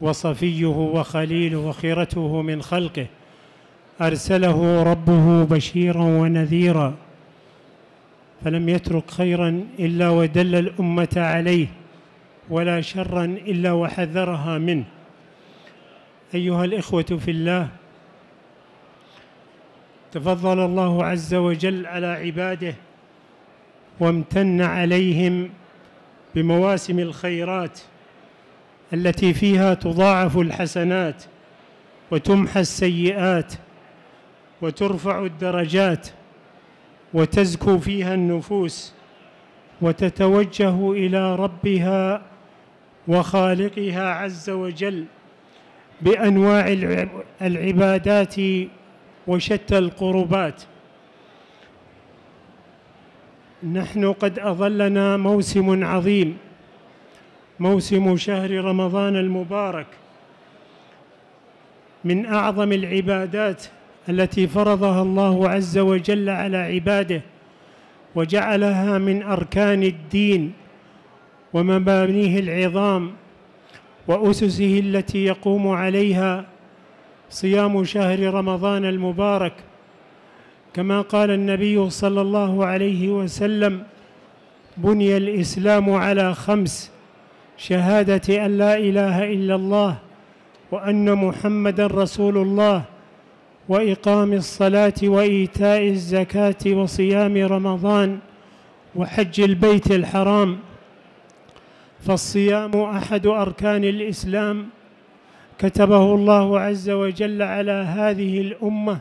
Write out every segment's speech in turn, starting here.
وصفيه وخليله وخيرته من خلقه أرسله ربه بشيرا ونذيرا فلم يترك خيرا إلا ودل الأمة عليه ولا شرا إلا وحذرها منه أيها الإخوة في الله تفضل الله عز وجل على عباده وامتن عليهم بمواسم الخيرات التي فيها تضاعف الحسنات وتمحى السيئات وترفع الدرجات وتزكو فيها النفوس وتتوجه إلى ربها وخالقها عز وجل بأنواع العبادات وشتى القربات نحن قد أظلنا موسم عظيم موسم شهر رمضان المبارك من أعظم العبادات التي فرضها الله عز وجل على عباده وجعلها من أركان الدين ومبانيه العظام وأسسه التي يقوم عليها صيام شهر رمضان المبارك كما قال النبي صلى الله عليه وسلم بني الإسلام على خمس شهادة أن لا إله إلا الله وأن محمدا رسول الله وإقام الصلاة وإيتاء الزكاة وصيام رمضان وحج البيت الحرام فالصيام أحد أركان الإسلام كتبه الله عز وجل على هذه الأمة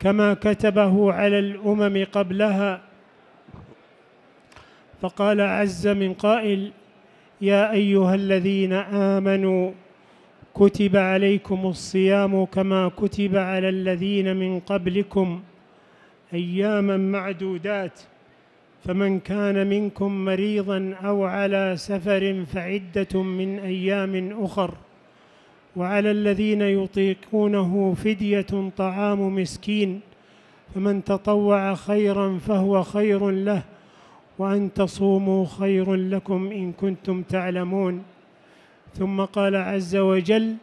كما كتبه على الأمم قبلها فقال عز من قائل يا ايها الذين امنوا كتب عليكم الصيام كما كتب على الذين من قبلكم اياما معدودات فمن كان منكم مريضا او على سفر فعده من ايام اخر وعلى الذين يطيقونه فديه طعام مسكين فمن تطوع خيرا فهو خير له وأن تصوموا خير لكم إن كنتم تعلمون ثم قال عز وجل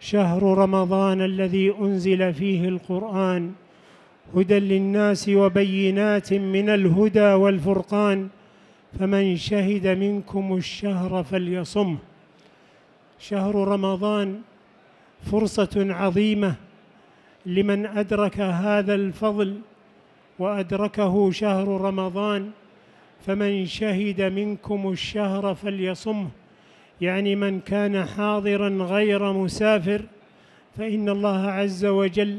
شهر رمضان الذي أنزل فيه القرآن هدى للناس وبينات من الهدى والفرقان فمن شهد منكم الشهر فليصمه شهر رمضان فرصة عظيمة لمن أدرك هذا الفضل وأدركه شهر رمضان فمن شهد منكم الشهر فليصمه يعني من كان حاضرا غير مسافر فإن الله عز وجل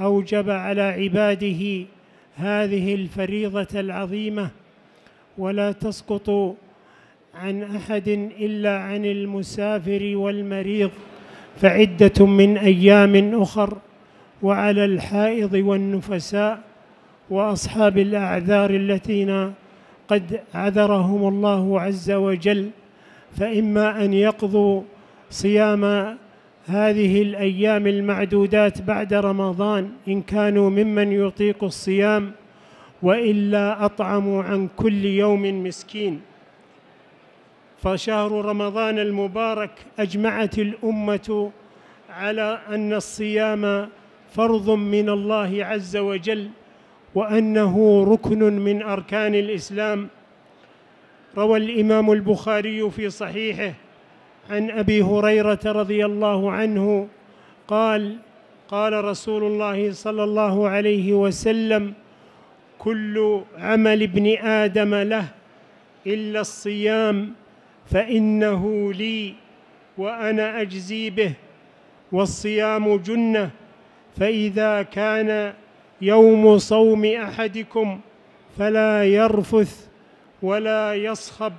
أوجب على عباده هذه الفريضة العظيمة ولا تسقط عن أحد إلا عن المسافر والمريض فعدة من أيام أخر وعلى الحائض والنفساء وأصحاب الأعذار الذين قد عذرهم الله عز وجل فإما أن يقضوا صيام هذه الأيام المعدودات بعد رمضان إن كانوا ممن يطيق الصيام وإلا أطعموا عن كل يوم مسكين فشهر رمضان المبارك أجمعت الأمة على أن الصيام فرض من الله عز وجل وأنه ركن من أركان الإسلام روى الإمام البخاري في صحيحه عن أبي هريرة رضي الله عنه قال قال رسول الله صلى الله عليه وسلم كل عمل ابن آدم له إلا الصيام فإنه لي وأنا أجزي به والصيام جنة فإذا كان يوم صوم احدكم فلا يرفث ولا يصخب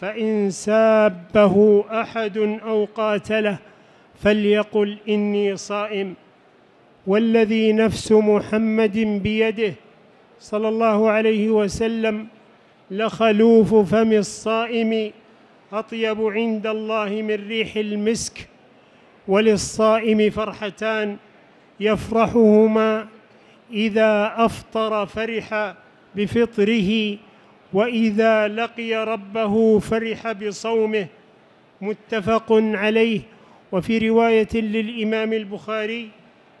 فان سابه احد او قاتله فليقل اني صائم والذي نفس محمد بيده صلى الله عليه وسلم لخلوف فم الصائم اطيب عند الله من ريح المسك وللصائم فرحتان يفرحهما اذا افطر فرح بفطره واذا لقي ربه فرح بصومه متفق عليه وفي روايه للامام البخاري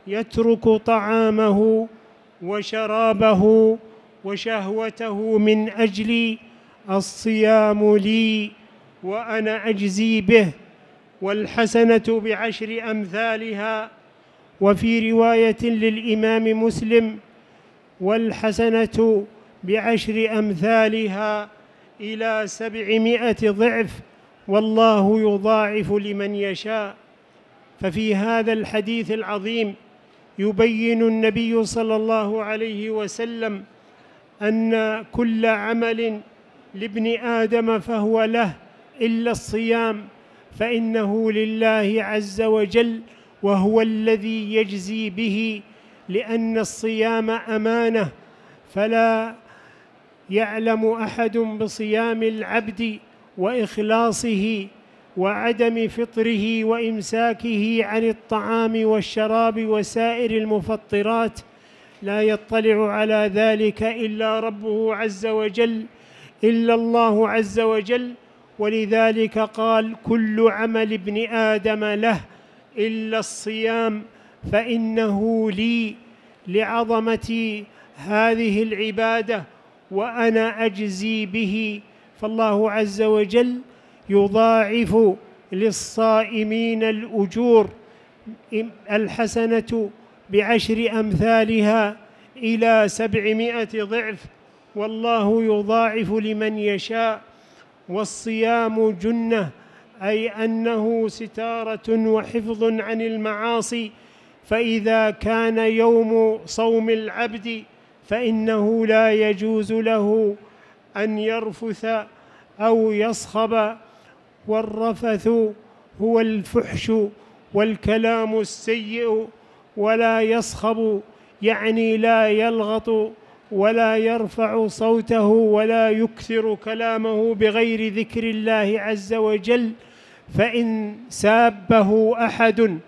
يترك طعامه وشرابه وشهوته من اجلي الصيام لي وانا اجزي به والحسنه بعشر امثالها وفي رواية للإمام مسلم والحسنة بعشر أمثالها إلى سبعمائة ضعف والله يضاعف لمن يشاء ففي هذا الحديث العظيم يبين النبي صلى الله عليه وسلم أن كل عمل لابن آدم فهو له إلا الصيام فإنه لله عز وجل وهو الذي يجزي به لأن الصيام أمانة فلا يعلم أحد بصيام العبد وإخلاصه وعدم فطره وإمساكه عن الطعام والشراب وسائر المفطرات لا يطلع على ذلك إلا ربه عز وجل إلا الله عز وجل ولذلك قال كل عمل ابن آدم له إلا الصيام فإنه لي لعظمة هذه العبادة وأنا أجزي به فالله عز وجل يضاعف للصائمين الأجور الحسنة بعشر أمثالها إلى سبعمائة ضعف والله يضاعف لمن يشاء والصيام جنه اي انه ستاره وحفظ عن المعاصي فاذا كان يوم صوم العبد فانه لا يجوز له ان يرفث او يصخب والرفث هو الفحش والكلام السيء ولا يصخب يعني لا يلغط ولا يرفع صوته ولا يكثر كلامه بغير ذكر الله عز وجل فإن سابه أحد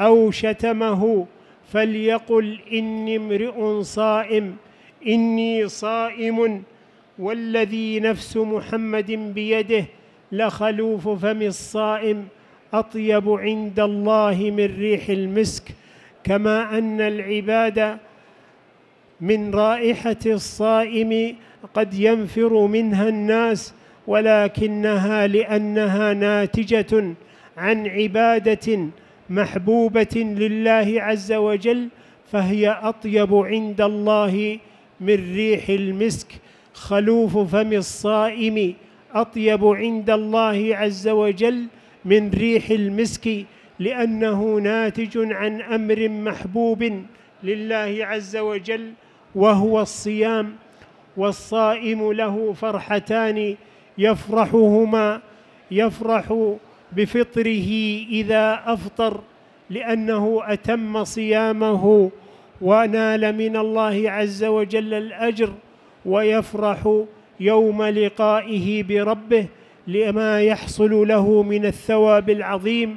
أو شتمه فليقل إني امرئ صائم إني صائم والذي نفس محمد بيده لخلوف فم الصائم أطيب عند الله من ريح المسك كما أن العباد من رائحة الصائم قد ينفر منها الناس ولكنها لأنها ناتجة عن عبادة محبوبة لله عز وجل فهي أطيب عند الله من ريح المسك خلوف فم الصائم أطيب عند الله عز وجل من ريح المسك لأنه ناتج عن أمر محبوب لله عز وجل وهو الصيام والصائم له فرحتان يفرحهما يفرح بفطره إذا أفطر لأنه أتم صيامه ونال من الله عز وجل الأجر ويفرح يوم لقائه بربه لما يحصل له من الثواب العظيم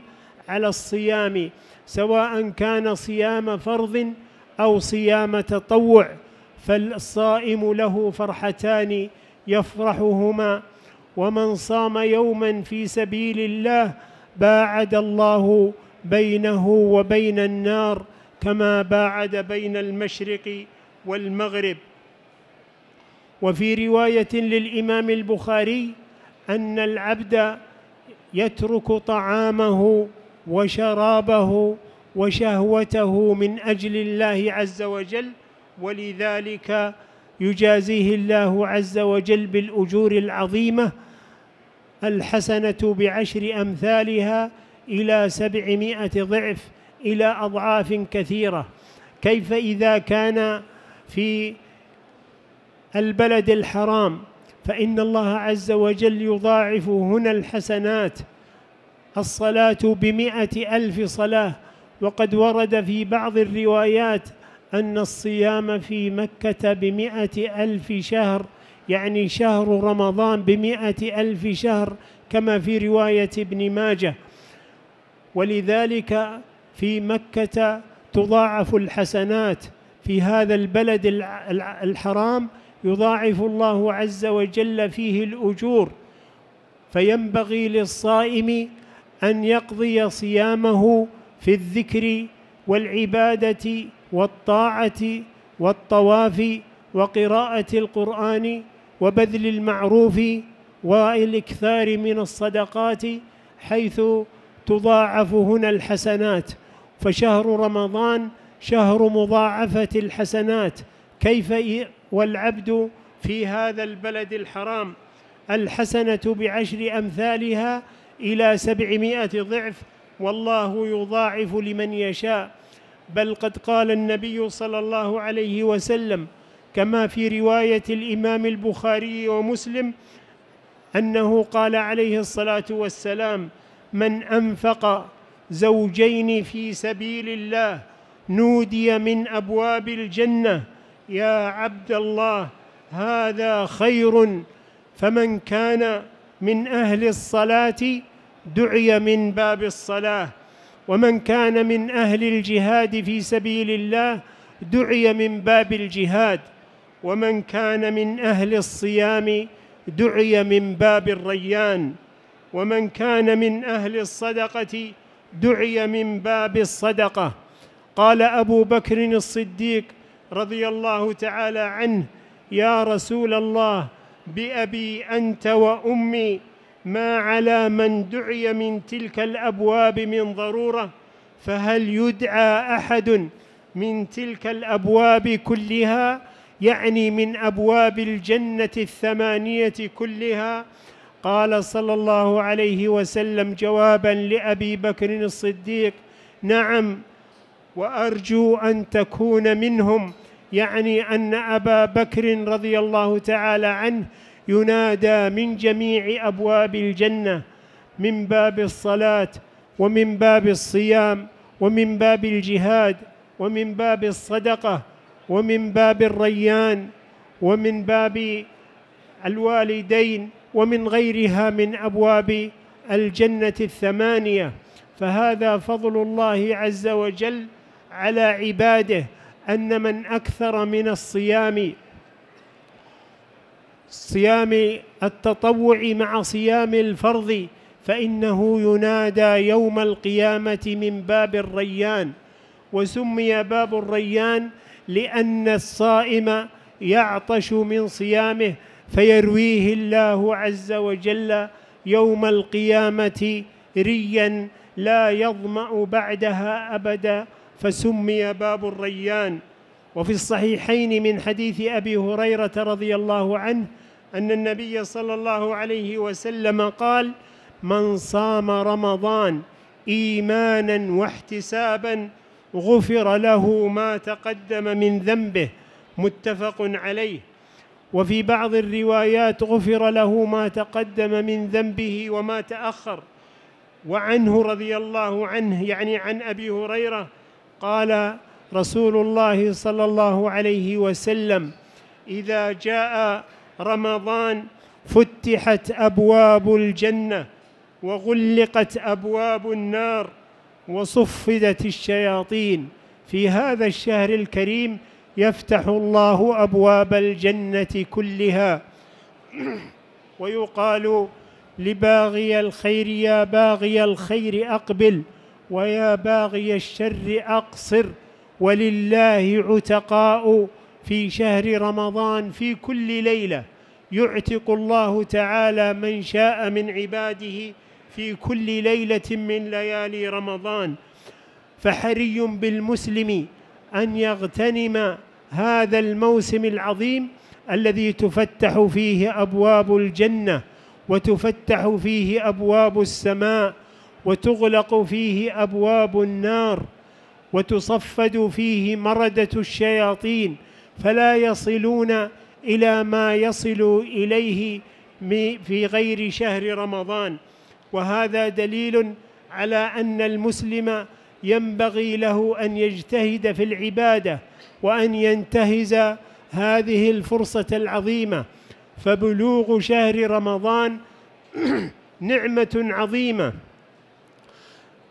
على الصيام سواء كان صيام فرض أو صيام تطوع فالصائم له فرحتان يفرحهما ومن صام يوما في سبيل الله باعد الله بينه وبين النار كما باعد بين المشرق والمغرب وفي روايه للامام البخاري ان العبد يترك طعامه وشرابه وشهوته من اجل الله عز وجل ولذلك يجازيه الله عز وجل بالاجور العظيمه الحسنة بعشر أمثالها إلى سبعمائة ضعف إلى أضعاف كثيرة كيف إذا كان في البلد الحرام فإن الله عز وجل يضاعف هنا الحسنات الصلاة بمئة ألف صلاة وقد ورد في بعض الروايات أن الصيام في مكة بمئة ألف شهر يعني شهر رمضان بمائة ألف شهر كما في رواية ابن ماجه ولذلك في مكة تضاعف الحسنات في هذا البلد الحرام يضاعف الله عز وجل فيه الأجور فينبغي للصائم أن يقضي صيامه في الذكر والعبادة والطاعة والطواف وقراءة القرآن وبذل المعروف والاكثار من الصدقات حيث تضاعف هنا الحسنات فشهر رمضان شهر مضاعفه الحسنات كيف والعبد في هذا البلد الحرام الحسنه بعشر امثالها الى سبعمائه ضعف والله يضاعف لمن يشاء بل قد قال النبي صلى الله عليه وسلم كما في روايه الامام البخاري ومسلم انه قال عليه الصلاه والسلام من انفق زوجين في سبيل الله نودي من ابواب الجنه يا عبد الله هذا خير فمن كان من اهل الصلاه دعي من باب الصلاه ومن كان من اهل الجهاد في سبيل الله دعي من باب الجهاد ومن كان من أهل الصيام دعي من باب الريان ومن كان من أهل الصدقة دعي من باب الصدقة قال أبو بكر الصديق رضي الله تعالى عنه يا رسول الله بأبي أنت وأمي ما على من دعي من تلك الأبواب من ضرورة فهل يدعى أحد من تلك الأبواب كلها؟ يعني من ابواب الجنه الثمانيه كلها قال صلى الله عليه وسلم جوابا لابي بكر الصديق نعم وارجو ان تكون منهم يعني ان ابا بكر رضي الله تعالى عنه ينادى من جميع ابواب الجنه من باب الصلاه ومن باب الصيام ومن باب الجهاد ومن باب الصدقه ومن باب الريان ومن باب الوالدين ومن غيرها من أبواب الجنة الثمانية فهذا فضل الله عز وجل على عباده أن من أكثر من الصيام صيام التطوع مع صيام الفرض فإنه ينادى يوم القيامة من باب الريان وسمي باب الريان لأن الصائم يعطش من صيامه فيرويه الله عز وجل يوم القيامة ريا لا يظمأ بعدها أبدا فسمي باب الريان وفي الصحيحين من حديث أبي هريرة رضي الله عنه أن النبي صلى الله عليه وسلم قال من صام رمضان إيمانا واحتسابا غفر له ما تقدم من ذنبه متفق عليه وفي بعض الروايات غفر له ما تقدم من ذنبه وما تاخر وعنه رضي الله عنه يعني عن ابي هريره قال رسول الله صلى الله عليه وسلم اذا جاء رمضان فتحت ابواب الجنه وغلقت ابواب النار وصفدت الشياطين في هذا الشهر الكريم يفتح الله أبواب الجنة كلها ويقال لباغي الخير يا باغي الخير أقبل ويا باغي الشر أقصر ولله عتقاء في شهر رمضان في كل ليلة يعتق الله تعالى من شاء من عباده في كل ليله من ليالي رمضان فحري بالمسلم ان يغتنم هذا الموسم العظيم الذي تفتح فيه ابواب الجنه وتفتح فيه ابواب السماء وتغلق فيه ابواب النار وتصفد فيه مرده الشياطين فلا يصلون الى ما يصل اليه في غير شهر رمضان وهذا دليل على أن المسلم ينبغي له أن يجتهد في العبادة وأن ينتهز هذه الفرصة العظيمة فبلوغ شهر رمضان نعمة عظيمة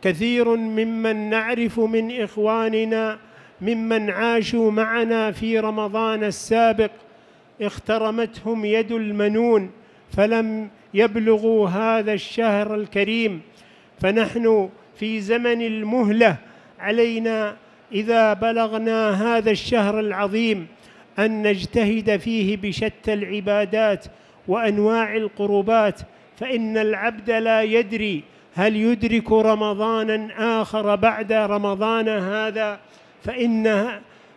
كثير ممن نعرف من إخواننا ممن عاشوا معنا في رمضان السابق اخترمتهم يد المنون فلم يبلغوا هذا الشهر الكريم فنحن في زمن المهله علينا اذا بلغنا هذا الشهر العظيم ان نجتهد فيه بشتى العبادات وانواع القربات فان العبد لا يدري هل يدرك رمضانا اخر بعد رمضان هذا فان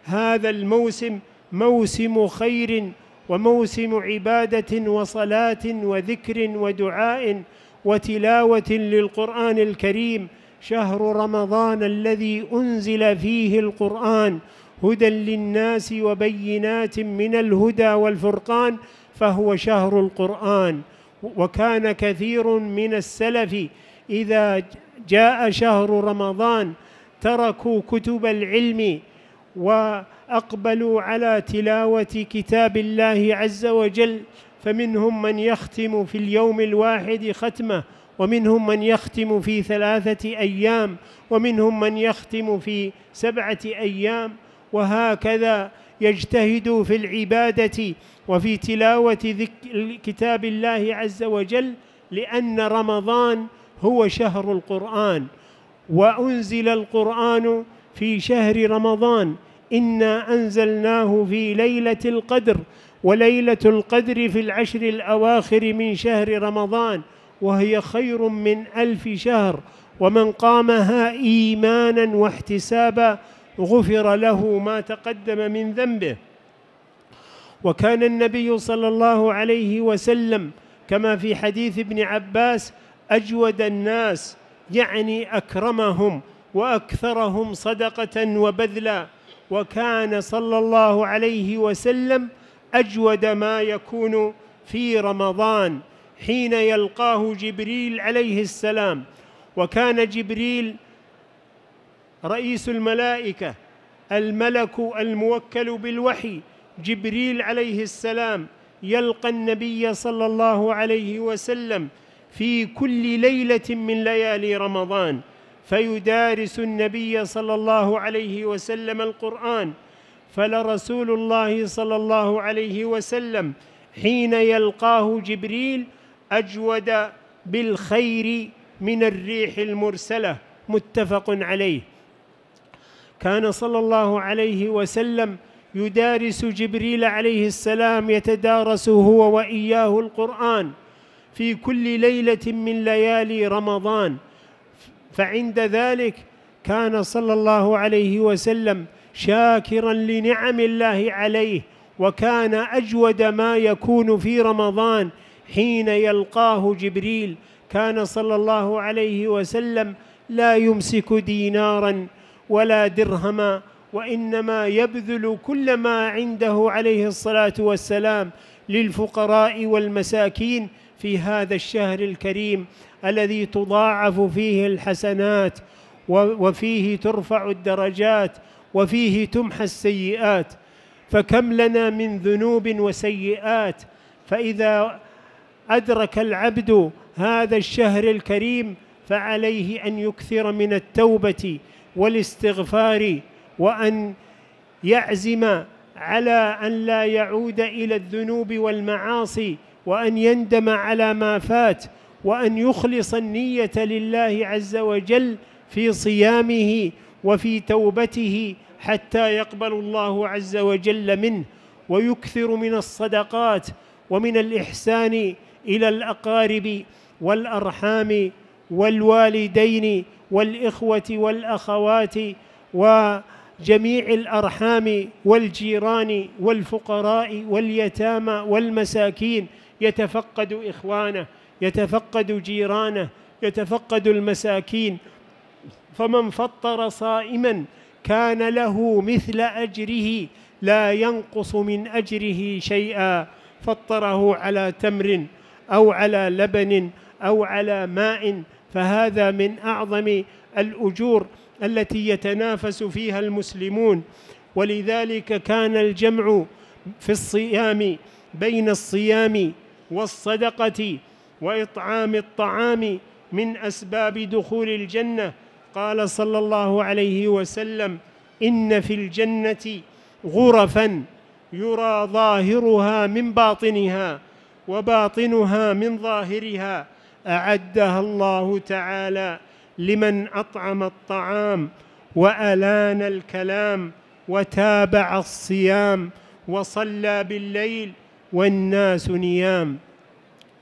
هذا الموسم موسم خير وموسم عباده وصلاه وذكر ودعاء وتلاوه للقران الكريم شهر رمضان الذي انزل فيه القران هدى للناس وبينات من الهدى والفرقان فهو شهر القران وكان كثير من السلف اذا جاء شهر رمضان تركوا كتب العلم و اقبلوا على تلاوه كتاب الله عز وجل فمنهم من يختم في اليوم الواحد ختمه ومنهم من يختم في ثلاثه ايام ومنهم من يختم في سبعه ايام وهكذا يجتهد في العباده وفي تلاوه كتاب الله عز وجل لان رمضان هو شهر القران وانزل القران في شهر رمضان انا انزلناه في ليله القدر وليله القدر في العشر الاواخر من شهر رمضان وهي خير من الف شهر ومن قامها ايمانا واحتسابا غفر له ما تقدم من ذنبه وكان النبي صلى الله عليه وسلم كما في حديث ابن عباس اجود الناس يعني اكرمهم واكثرهم صدقه وبذلا وكان صلى الله عليه وسلم أجود ما يكون في رمضان حين يلقاه جبريل عليه السلام وكان جبريل رئيس الملائكة الملك الموكل بالوحي جبريل عليه السلام يلقى النبي صلى الله عليه وسلم في كل ليلة من ليالي رمضان فيدارس النبي صلى الله عليه وسلم القرآن فلرسول الله صلى الله عليه وسلم حين يلقاه جبريل أجود بالخير من الريح المرسلة متفق عليه كان صلى الله عليه وسلم يدارس جبريل عليه السلام يتدارس هو وإياه القرآن في كل ليلة من ليالي رمضان فعند ذلك كان صلى الله عليه وسلم شاكرا لنعم الله عليه وكان اجود ما يكون في رمضان حين يلقاه جبريل كان صلى الله عليه وسلم لا يمسك دينارا ولا درهما وانما يبذل كل ما عنده عليه الصلاه والسلام للفقراء والمساكين في هذا الشهر الكريم الذي تضاعف فيه الحسنات وفيه ترفع الدرجات وفيه تمحى السيئات فكم لنا من ذنوب وسيئات فإذا أدرك العبد هذا الشهر الكريم فعليه أن يكثر من التوبة والاستغفار وأن يعزم على أن لا يعود إلى الذنوب والمعاصي وأن يندم على ما فات وأن يخلص النية لله عز وجل في صيامه وفي توبته حتى يقبل الله عز وجل منه ويكثر من الصدقات ومن الإحسان إلى الأقارب والأرحام والوالدين والإخوة والأخوات وجميع الأرحام والجيران والفقراء واليتامى والمساكين يتفقد إخوانه يتفقد جيرانه يتفقد المساكين فمن فطر صائما كان له مثل اجره لا ينقص من اجره شيئا فطره على تمر او على لبن او على ماء فهذا من اعظم الاجور التي يتنافس فيها المسلمون ولذلك كان الجمع في الصيام بين الصيام والصدقه واطعام الطعام من اسباب دخول الجنه قال صلى الله عليه وسلم ان في الجنه غرفا يرى ظاهرها من باطنها وباطنها من ظاهرها اعدها الله تعالى لمن اطعم الطعام والان الكلام وتابع الصيام وصلى بالليل والناس نيام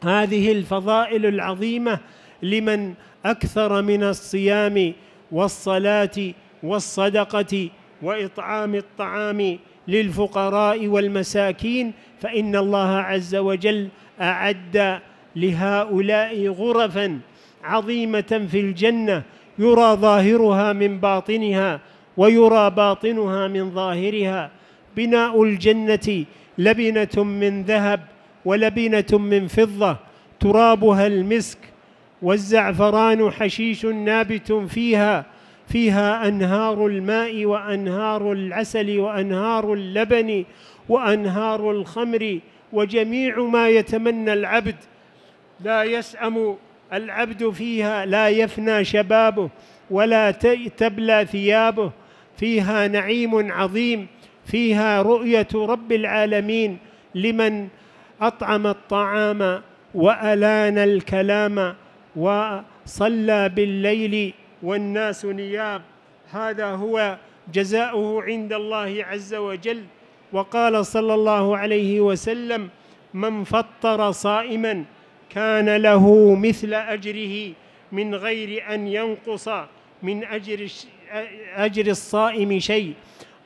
هذه الفضائل العظيمة لمن أكثر من الصيام والصلاة والصدقة وإطعام الطعام للفقراء والمساكين فإن الله عز وجل أعد لهؤلاء غرفا عظيمة في الجنة يرى ظاهرها من باطنها ويرى باطنها من ظاهرها بناء الجنة لبنة من ذهب ولبنة من فضة ترابها المسك والزعفران حشيش نابت فيها فيها أنهار الماء وأنهار العسل وأنهار اللبن وأنهار الخمر وجميع ما يتمنى العبد لا يسأم العبد فيها لا يفنى شبابه ولا تبلى ثيابه فيها نعيم عظيم فيها رؤية رب العالمين لمن أطعم الطعام وألان الكلام وصلى بالليل والناس نياب هذا هو جزاؤه عند الله عز وجل وقال صلى الله عليه وسلم من فطر صائما كان له مثل أجره من غير أن ينقص من أجر أجر الصائم شيء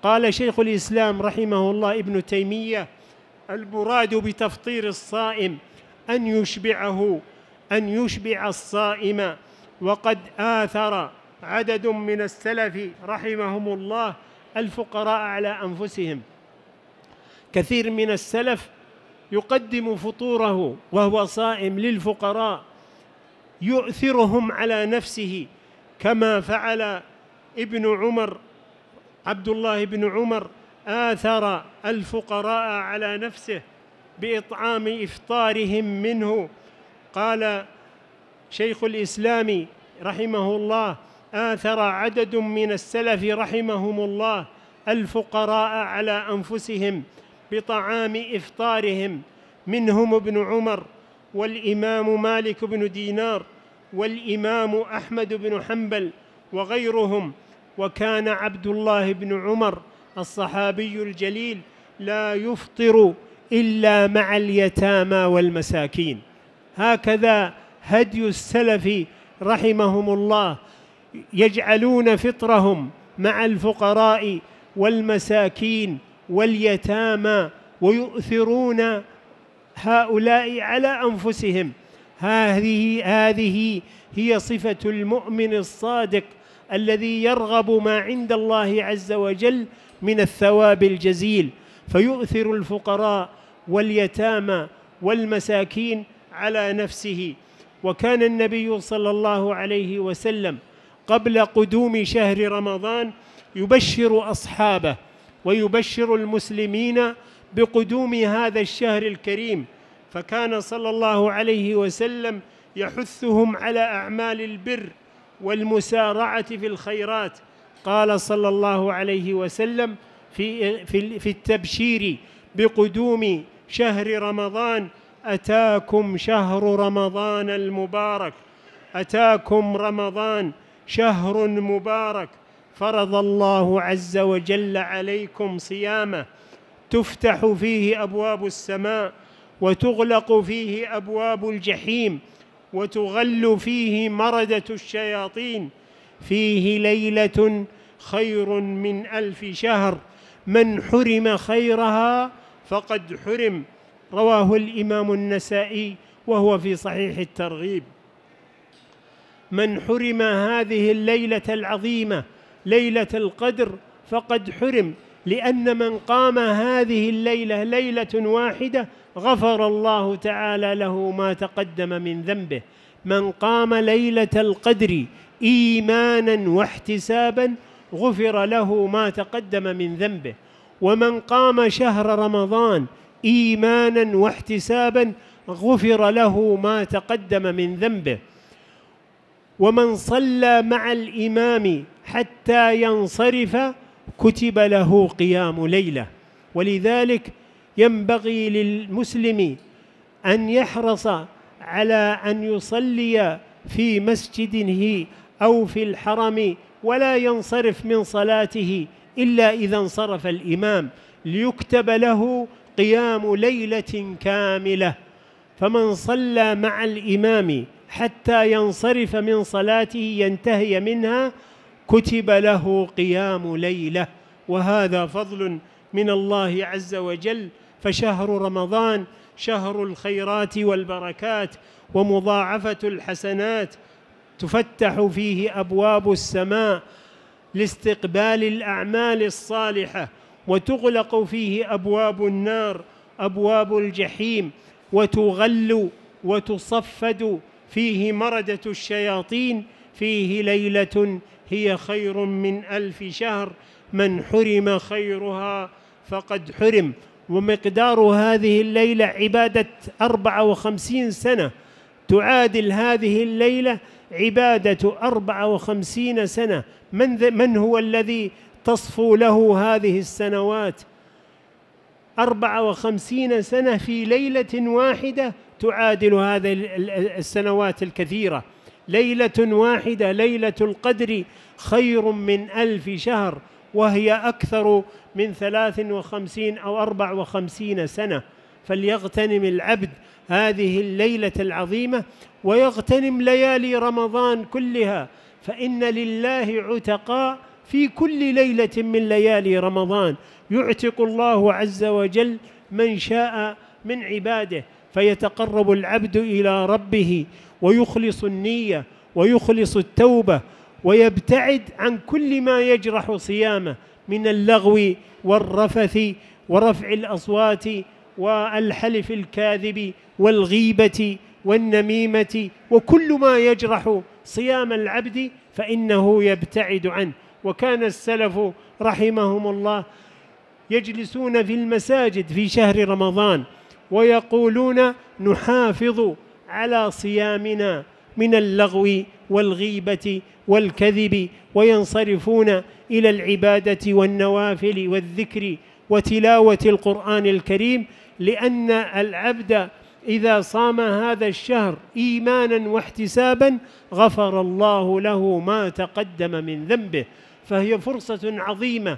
قال شيخ الإسلام رحمه الله ابن تيمية المراد بتفطير الصائم أن يشبعه أن يشبع الصائم وقد آثر عدد من السلف رحمهم الله الفقراء على أنفسهم كثير من السلف يقدم فطوره وهو صائم للفقراء يؤثرهم على نفسه كما فعل ابن عمر عبد الله بن عمر آثر الفقراء على نفسه بإطعام إفطارهم منه قال شيخ الإسلام رحمه الله آثر عدد من السلف رحمهم الله الفقراء على أنفسهم بطعام إفطارهم منهم ابن عمر والإمام مالك بن دينار والإمام أحمد بن حنبل وغيرهم وكان عبد الله بن عمر الصحابي الجليل لا يفطر إلا مع اليتامى والمساكين هكذا هدي السلف رحمهم الله يجعلون فطرهم مع الفقراء والمساكين واليتامى ويؤثرون هؤلاء على أنفسهم هذه هذه هي صفة المؤمن الصادق الذي يرغب ما عند الله عز وجل من الثواب الجزيل فيؤثر الفقراء واليتامى والمساكين على نفسه وكان النبي صلى الله عليه وسلم قبل قدوم شهر رمضان يبشر أصحابه ويبشر المسلمين بقدوم هذا الشهر الكريم فكان صلى الله عليه وسلم يحثهم على اعمال البر والمسارعه في الخيرات قال صلى الله عليه وسلم في في, في التبشير بقدوم شهر رمضان اتاكم شهر رمضان المبارك اتاكم رمضان شهر مبارك فرض الله عز وجل عليكم صيامه تفتح فيه ابواب السماء وتغلق فيه ابواب الجحيم وتغل فيه مرده الشياطين فيه ليله خير من الف شهر من حرم خيرها فقد حرم رواه الامام النسائي وهو في صحيح الترغيب من حرم هذه الليله العظيمه ليله القدر فقد حرم لان من قام هذه الليله ليله واحده غفر الله تعالى له ما تقدم من ذنبه من قام ليلة القدر إيمانا واحتسابا غفر له ما تقدم من ذنبه ومن قام شهر رمضان إيمانا واحتسابا غفر له ما تقدم من ذنبه ومن صلى مع الإمام حتى ينصرف كتب له قيام ليلة ولذلك ينبغي للمسلم أن يحرص على أن يصلي في مسجده أو في الحرم ولا ينصرف من صلاته إلا إذا انصرف الإمام ليكتب له قيام ليلة كاملة فمن صلى مع الإمام حتى ينصرف من صلاته ينتهي منها كتب له قيام ليلة وهذا فضل من الله عز وجل فشهر رمضان شهر الخيرات والبركات ومضاعفه الحسنات تفتح فيه ابواب السماء لاستقبال الاعمال الصالحه وتغلق فيه ابواب النار ابواب الجحيم وتغل وتصفد فيه مرده الشياطين فيه ليله هي خير من الف شهر من حرم خيرها فقد حرم ومقدار هذه الليلة عبادة 54 سنة تعادل هذه الليلة عبادة 54 سنة من, من هو الذي تصفو له هذه السنوات 54 وخمسين سنة في ليلة واحدة تعادل هذه السنوات الكثيرة ليلة واحدة ليلة القدر خير من ألف شهر وهي أكثر من ثلاث وخمسين أو أربع وخمسين سنة فليغتنم العبد هذه الليلة العظيمة ويغتنم ليالي رمضان كلها فإن لله عتقاء في كل ليلة من ليالي رمضان يعتق الله عز وجل من شاء من عباده فيتقرب العبد إلى ربه ويخلص النية ويخلص التوبة ويبتعد عن كل ما يجرح صيامه من اللغو والرفث ورفع الأصوات والحلف الكاذب والغيبة والنميمة وكل ما يجرح صيام العبد فإنه يبتعد عنه وكان السلف رحمهم الله يجلسون في المساجد في شهر رمضان ويقولون نحافظ على صيامنا من اللغو والغيبة والكذب وينصرفون إلى العبادة والنوافل والذكر وتلاوة القرآن الكريم لأن العبد إذا صام هذا الشهر إيمانا واحتسابا غفر الله له ما تقدم من ذنبه فهي فرصة عظيمة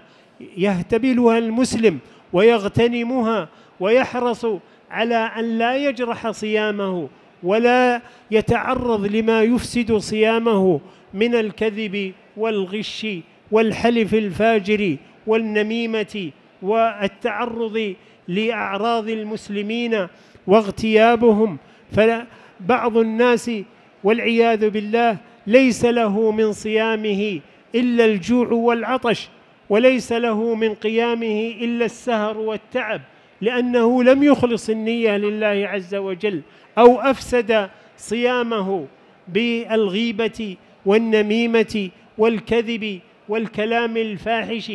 يهتبلها المسلم ويغتنمها ويحرص على أن لا يجرح صيامه ولا يتعرض لما يفسد صيامه من الكذب والغش والحلف الفاجر والنميمه والتعرض لاعراض المسلمين واغتيابهم فبعض الناس والعياذ بالله ليس له من صيامه الا الجوع والعطش وليس له من قيامه الا السهر والتعب لانه لم يخلص النيه لله عز وجل او افسد صيامه بالغيبه والنميمه والكذب والكلام الفاحش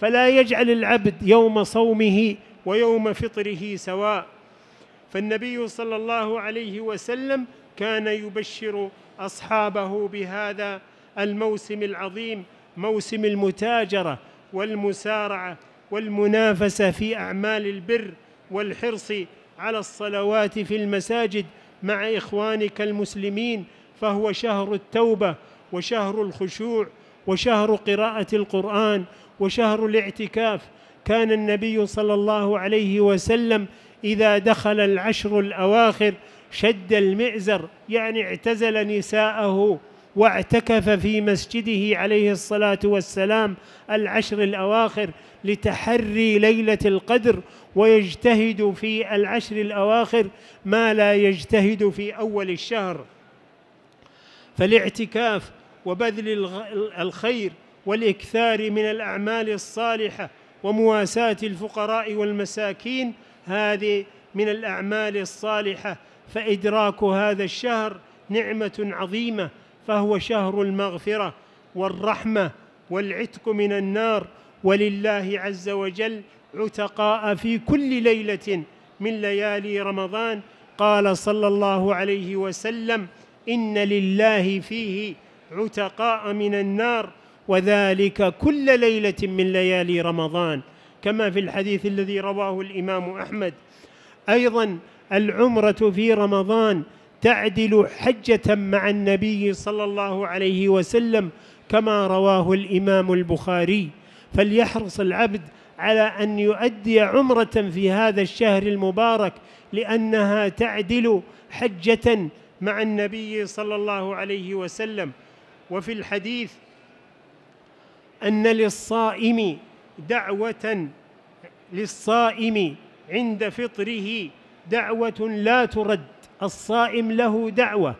فلا يجعل العبد يوم صومه ويوم فطره سواء فالنبي صلى الله عليه وسلم كان يبشر اصحابه بهذا الموسم العظيم موسم المتاجره والمسارعه والمنافسه في اعمال البر والحرص على الصلوات في المساجد مع اخوانك المسلمين فهو شهر التوبه وشهر الخشوع وشهر قراءه القران وشهر الاعتكاف كان النبي صلى الله عليه وسلم اذا دخل العشر الاواخر شد المئزر يعني اعتزل نساءه واعتكف في مسجده عليه الصلاه والسلام العشر الاواخر لتحري ليله القدر ويجتهد في العشر الاواخر ما لا يجتهد في اول الشهر فالاعتكاف وبذل الخير والاكثار من الاعمال الصالحه ومواساه الفقراء والمساكين هذه من الاعمال الصالحه فادراك هذا الشهر نعمه عظيمه فهو شهر المغفره والرحمه والعتق من النار ولله عز وجل عتقاء في كل ليله من ليالي رمضان قال صلى الله عليه وسلم إن لله فيه عتقاء من النار وذلك كل ليلة من ليالي رمضان كما في الحديث الذي رواه الإمام أحمد أيضا العمرة في رمضان تعدل حجة مع النبي صلى الله عليه وسلم كما رواه الإمام البخاري فليحرص العبد على أن يؤدي عمرة في هذا الشهر المبارك لأنها تعدل حجة مع النبي صلى الله عليه وسلم وفي الحديث أن للصائم دعوة للصائم عند فطره دعوة لا ترد الصائم له دعوة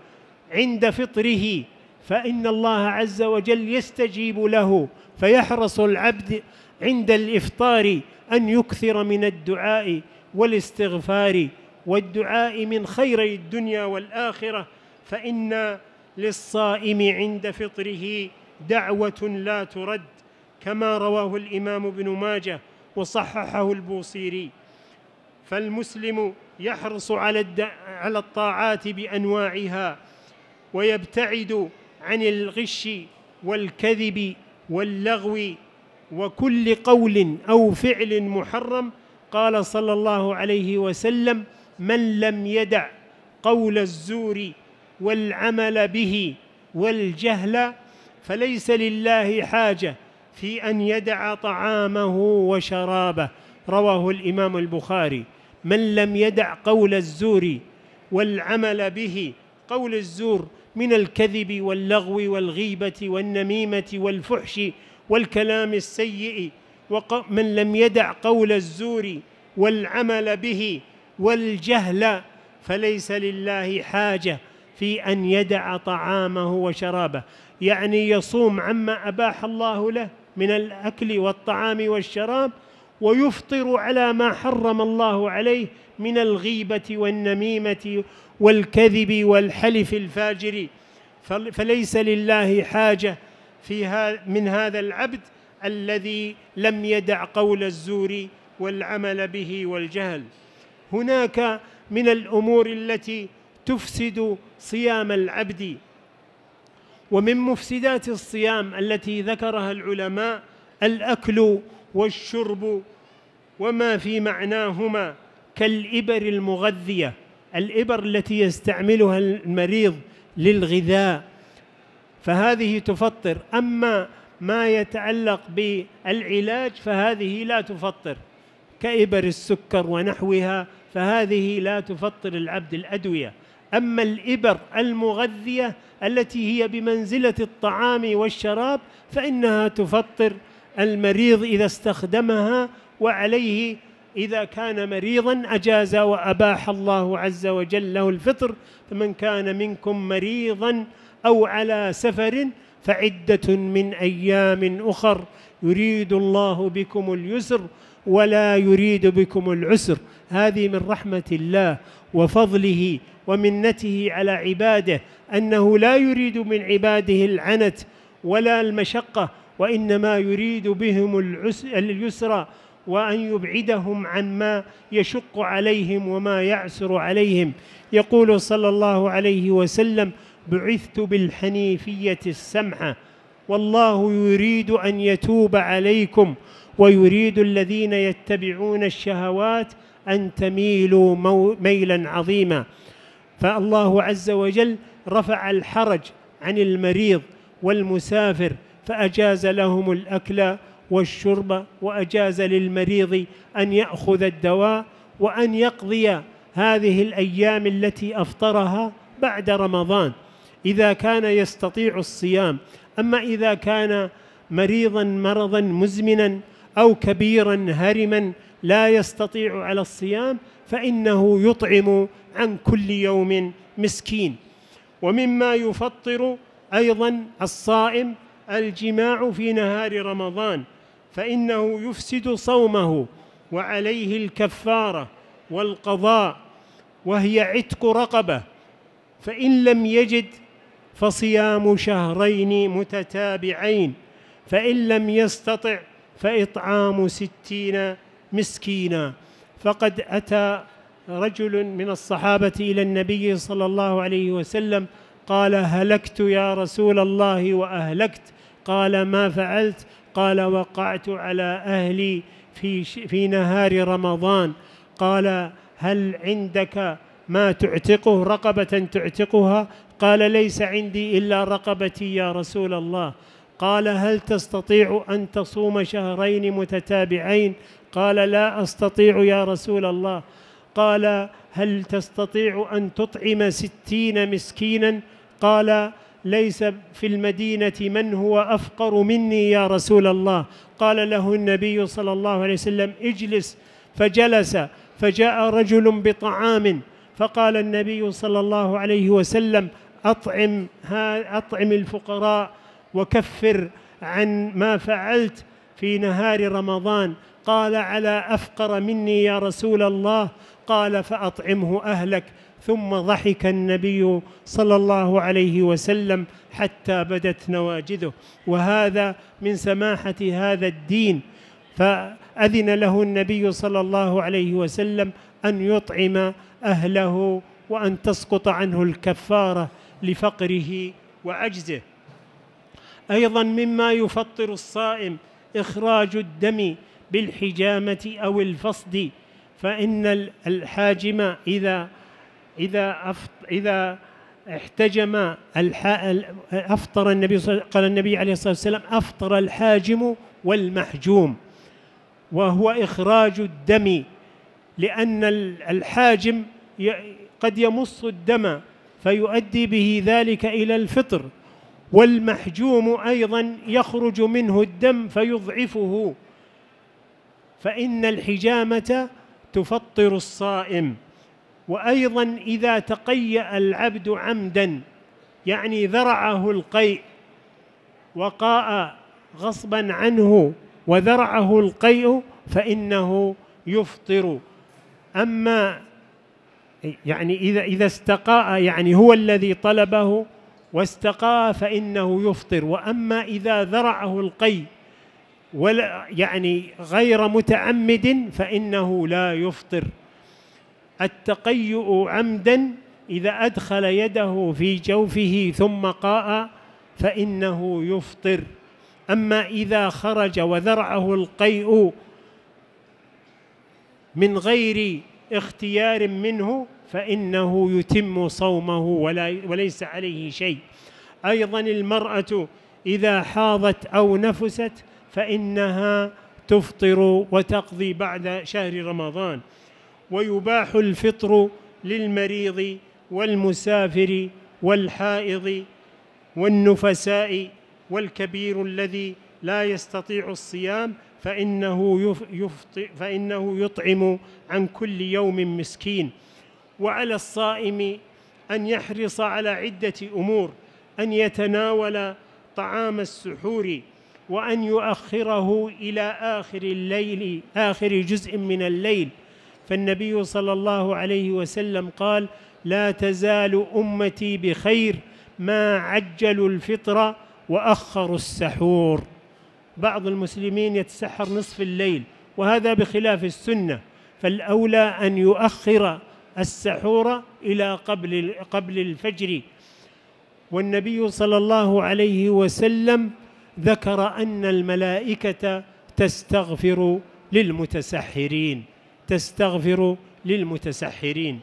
عند فطره فإن الله عز وجل يستجيب له فيحرص العبد عند الإفطار أن يكثر من الدعاء والاستغفار والدعاء من خيري الدنيا والاخره فان للصائم عند فطره دعوه لا ترد كما رواه الامام ابن ماجه وصححه البوصيري فالمسلم يحرص على الد... على الطاعات بانواعها ويبتعد عن الغش والكذب واللغو وكل قول او فعل محرم قال صلى الله عليه وسلم من لم يدع قول الزور والعمل به والجهل فليس لله حاجه في ان يدع طعامه وشرابه رواه الامام البخاري من لم يدع قول الزور والعمل به قول الزور من الكذب واللغو والغيبه والنميمه والفحش والكلام السيء ومن لم يدع قول الزور والعمل به والجهل فليس لله حاجه في ان يدع طعامه وشرابه يعني يصوم عما اباح الله له من الاكل والطعام والشراب ويفطر على ما حرم الله عليه من الغيبه والنميمه والكذب والحلف الفاجر فليس لله حاجه في من هذا العبد الذي لم يدع قول الزور والعمل به والجهل هناك من الأمور التي تفسد صيام العبد ومن مفسدات الصيام التي ذكرها العلماء الأكل والشرب وما في معناهما كالإبر المغذية الإبر التي يستعملها المريض للغذاء فهذه تفطر أما ما يتعلق بالعلاج فهذه لا تفطر كإبر السكر ونحوها فهذه لا تفطر العبد الأدوية أما الإبر المغذية التي هي بمنزلة الطعام والشراب فإنها تفطر المريض إذا استخدمها وعليه إذا كان مريضا أجاز وأباح الله عز وجل له الفطر فمن كان منكم مريضا أو على سفر فعدة من أيام أخر يريد الله بكم اليسر ولا يريد بكم العسر هذه من رحمة الله وفضله ومنته على عباده أنه لا يريد من عباده العنت ولا المشقة وإنما يريد بهم اليسر وأن يبعدهم عن ما يشق عليهم وما يعسر عليهم يقول صلى الله عليه وسلم بعثت بالحنيفية السمحة والله يريد أن يتوب عليكم ويريد الذين يتبعون الشهوات أن تميلوا ميلا عظيما فالله عز وجل رفع الحرج عن المريض والمسافر فأجاز لهم الأكل والشرب وأجاز للمريض أن يأخذ الدواء وأن يقضي هذه الأيام التي أفطرها بعد رمضان إذا كان يستطيع الصيام أما إذا كان مريضا مرضا مزمنا أو كبيرا هرما لا يستطيع على الصيام فإنه يطعم عن كل يوم مسكين ومما يفطر أيضا الصائم الجماع في نهار رمضان فإنه يفسد صومه وعليه الكفارة والقضاء وهي عتق رقبة فإن لم يجد فصيام شهرين متتابعين فإن لم يستطع فإطعام ستين مسكينا فقد أتى رجل من الصحابة إلى النبي صلى الله عليه وسلم قال هلكت يا رسول الله وأهلكت قال ما فعلت قال وقعت على أهلي في, في نهار رمضان قال هل عندك ما تعتقه رقبة تعتقها قال ليس عندي إلا رقبتي يا رسول الله قال هل تستطيع أن تصوم شهرين متتابعين قال لا أستطيع يا رسول الله قال هل تستطيع أن تطعم ستين مسكينا قال ليس في المدينة من هو أفقر مني يا رسول الله قال له النبي صلى الله عليه وسلم اجلس فجلس فجاء رجل بطعام فقال النبي صلى الله عليه وسلم أطعم, أطعم الفقراء وكفر عن ما فعلت في نهار رمضان قال على افقر مني يا رسول الله قال فاطعمه اهلك ثم ضحك النبي صلى الله عليه وسلم حتى بدت نواجذه وهذا من سماحه هذا الدين فاذن له النبي صلى الله عليه وسلم ان يطعم اهله وان تسقط عنه الكفاره لفقره وعجزه أيضا مما يفطر الصائم إخراج الدم بالحجامة أو الفصد فإن الحاجم إذا إذا إذا احتجم أفطر النبي قال النبي عليه الصلاة والسلام أفطر الحاجم والمحجوم وهو إخراج الدم لأن الحاجم قد يمص الدم فيؤدي به ذلك إلى الفطر والمحجوم أيضا يخرج منه الدم فيضعفه فإن الحجامة تفطر الصائم وأيضا إذا تقيأ العبد عمدا يعني ذرعه القيء وقاء غصبا عنه وذرعه القيء فإنه يفطر أما يعني إذا إذا استقاء يعني هو الذي طلبه واستقى فإنه يفطر وأما إذا ذرعه القي ولا يعني غير متعمد فإنه لا يفطر التقيؤ عمدا إذا أدخل يده في جوفه ثم قاء فإنه يفطر أما إذا خرج وذرعه القيء من غير اختيار منه فإنه يتم صومه ولا وليس عليه شيء أيضا المرأة إذا حاضت أو نفست فإنها تفطر وتقضي بعد شهر رمضان ويباح الفطر للمريض والمسافر والحائض والنفساء والكبير الذي لا يستطيع الصيام فإنه, يفطئ فإنه يطعم عن كل يوم مسكين وعلى الصائم أن يحرص على عدة أمور أن يتناول طعام السحور وأن يؤخره إلى آخر الليل آخر جزء من الليل فالنبي صلى الله عليه وسلم قال لا تزال أمتي بخير ما عجلوا الفطر وأخروا السحور بعض المسلمين يتسحر نصف الليل وهذا بخلاف السنة فالأولى أن يؤخر السحور إلى قبل قبل الفجر والنبي صلى الله عليه وسلم ذكر أن الملائكة تستغفر للمتسحرين تستغفر للمتسحرين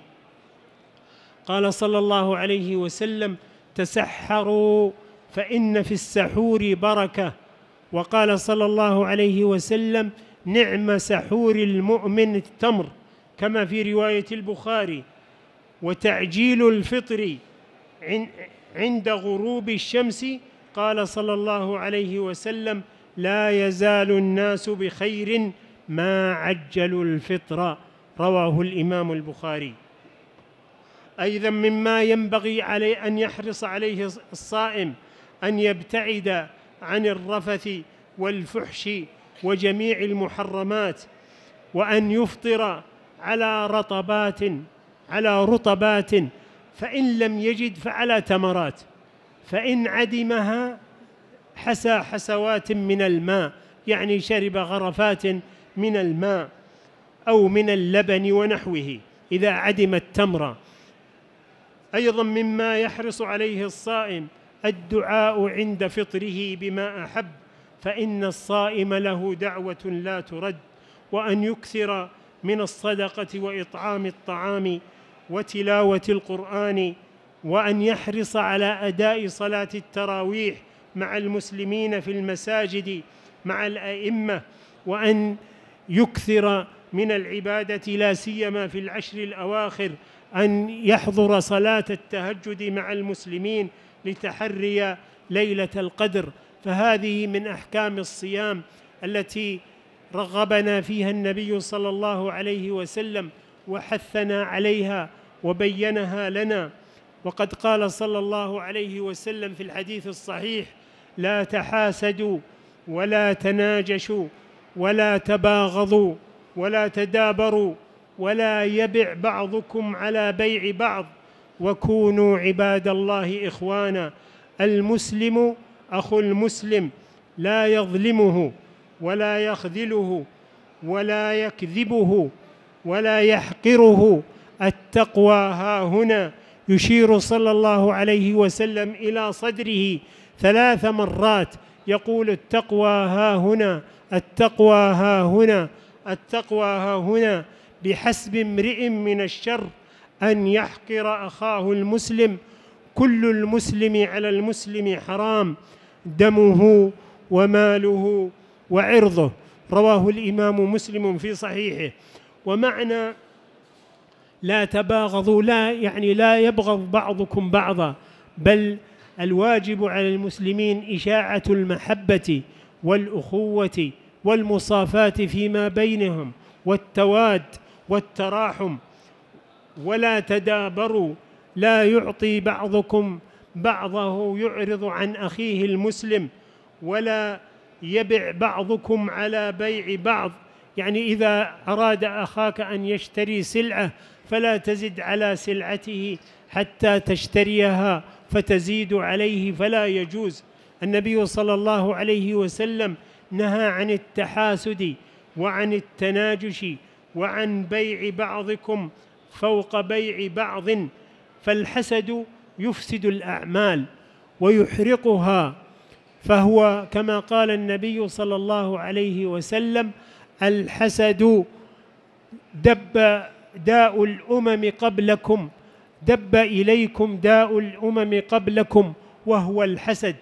قال صلى الله عليه وسلم تسحروا فإن في السحور بركة وقال صلى الله عليه وسلم نعم سحور المؤمن التمر كما في رواية البخاري وتعجيل الفطر عند غروب الشمس قال صلى الله عليه وسلم لا يزال الناس بخير ما عجلوا الفطر رواه الإمام البخاري أيضا مما ينبغي عليه أن يحرص عليه الصائم أن يبتعد عن الرفث والفحش وجميع المحرمات وأن يفطر على رطبات على رطبات فإن لم يجد فعلى تمرات فإن عدمها حسى حسوات من الماء يعني شرب غرفات من الماء أو من اللبن ونحوه إذا عدم التمر أيضا مما يحرص عليه الصائم الدعاء عند فطره بما أحب فإن الصائم له دعوة لا ترد وأن يكثر من الصدقة وإطعام الطعام وتلاوة القرآن وأن يحرص على أداء صلاة التراويح مع المسلمين في المساجد مع الأئمة وأن يكثر من العبادة لا سيما في العشر الأواخر أن يحضر صلاة التهجد مع المسلمين لتحري ليلة القدر فهذه من أحكام الصيام التي رغبنا فيها النبي صلى الله عليه وسلم وحثنا عليها وبينها لنا وقد قال صلى الله عليه وسلم في الحديث الصحيح لا تحاسدوا ولا تناجشوا ولا تباغضوا ولا تدابروا ولا يبع بعضكم على بيع بعض وكونوا عباد الله اخوانا المسلم اخو المسلم لا يظلمه ولا يخذله ولا يكذبه ولا يحقره التقوى ها هنا يشير صلى الله عليه وسلم إلى صدره ثلاث مرات يقول التقوى ها هنا التقوى ها هنا التقوى ها هنا بحسب امرئ من الشر أن يحقر أخاه المسلم كل المسلم على المسلم حرام دمه وماله وعرضه رواه الإمام مسلم في صحيحه ومعنى لا تباغضوا لا يعني لا يبغض بعضكم بعضا بل الواجب على المسلمين إشاعة المحبة والأخوة والمصافاة فيما بينهم والتواد والتراحم ولا تدابروا لا يعطي بعضكم بعضه يعرض عن أخيه المسلم ولا يبع بعضكم على بيع بعض يعني إذا أراد أخاك أن يشتري سلعة فلا تزد على سلعته حتى تشتريها فتزيد عليه فلا يجوز النبي صلى الله عليه وسلم نهى عن التحاسد وعن التناجش وعن بيع بعضكم فوق بيع بعض فالحسد يفسد الأعمال ويحرقها فهو كما قال النبي صلى الله عليه وسلم الحسد دب داء الأمم قبلكم دب إليكم داء الأمم قبلكم وهو الحسد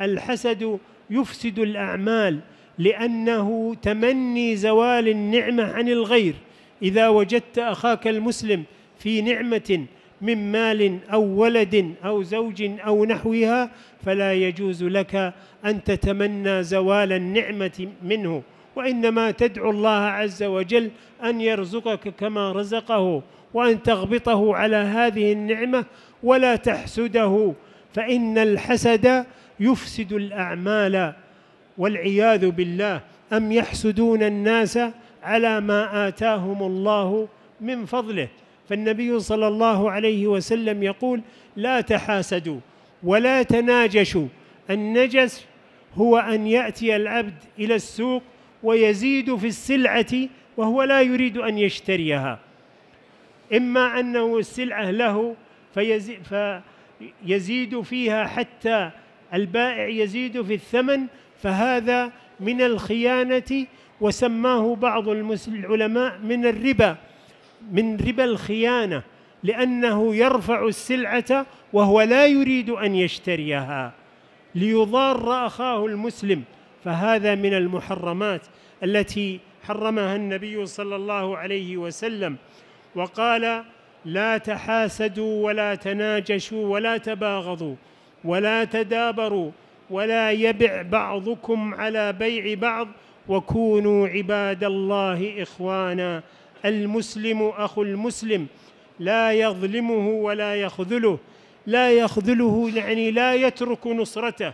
الحسد يفسد الأعمال لأنه تمني زوال النعمة عن الغير إذا وجدت أخاك المسلم في نعمة من مال أو ولد أو زوج أو نحوها فلا يجوز لك أن تتمنى زوال النعمة منه وإنما تدعو الله عز وجل أن يرزقك كما رزقه وأن تغبطه على هذه النعمة ولا تحسده فإن الحسد يفسد الأعمال والعياذ بالله أم يحسدون الناس على ما آتاهم الله من فضله فالنبي صلى الله عليه وسلم يقول لا تحاسدوا ولا تناجشوا النجس هو أن يأتي العبد إلى السوق ويزيد في السلعة وهو لا يريد أن يشتريها إما أنه السلعة له فيزيد, فيزيد فيها حتى البائع يزيد في الثمن فهذا من الخيانة وسماه بعض العلماء من الربا من ربا الخيانه لأنه يرفع السلعة وهو لا يريد أن يشتريها ليضار أخاه المسلم فهذا من المحرمات التي حرمها النبي صلى الله عليه وسلم وقال لا تحاسدوا ولا تناجشوا ولا تباغضوا ولا تدابروا ولا يبع بعضكم على بيع بعض وكونوا عباد الله إخوانا المسلم أخو المسلم لا يظلمه ولا يخذله لا يخذله يعني لا يترك نصرته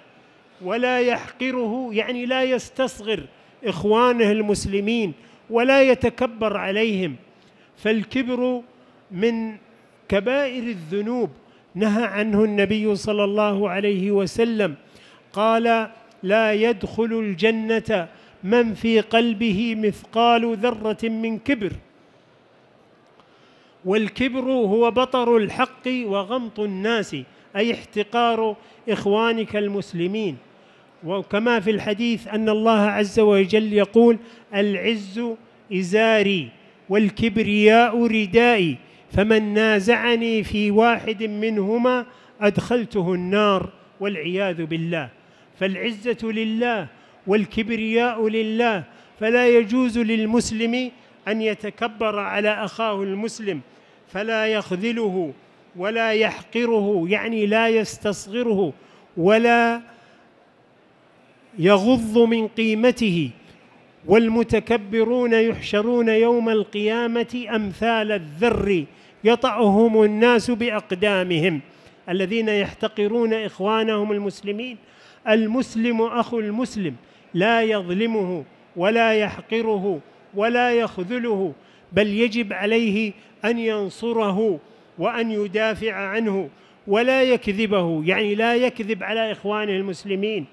ولا يحقره يعني لا يستصغر إخوانه المسلمين ولا يتكبر عليهم فالكبر من كبائر الذنوب نهى عنه النبي صلى الله عليه وسلم قال لا يدخل الجنة من في قلبه مثقال ذرة من كبر والكبر هو بطر الحق وغمط الناس أي احتقار إخوانك المسلمين وكما في الحديث أن الله عز وجل يقول العز إزاري والكبرياء ردائي فمن نازعني في واحد منهما أدخلته النار والعياذ بالله فالعزة لله والكبرياء لله فلا يجوز للمسلم أن يتكبر على أخاه المسلم فلا يخذله ولا يحقره يعني لا يستصغره ولا يغض من قيمته والمتكبرون يحشرون يوم القيامة أمثال الذر يطعهم الناس بأقدامهم الذين يحتقرون إخوانهم المسلمين المسلم أخو المسلم لا يظلمه ولا يحقره ولا يخذله بل يجب عليه أن ينصره وأن يدافع عنه ولا يكذبه يعني لا يكذب على إخوانه المسلمين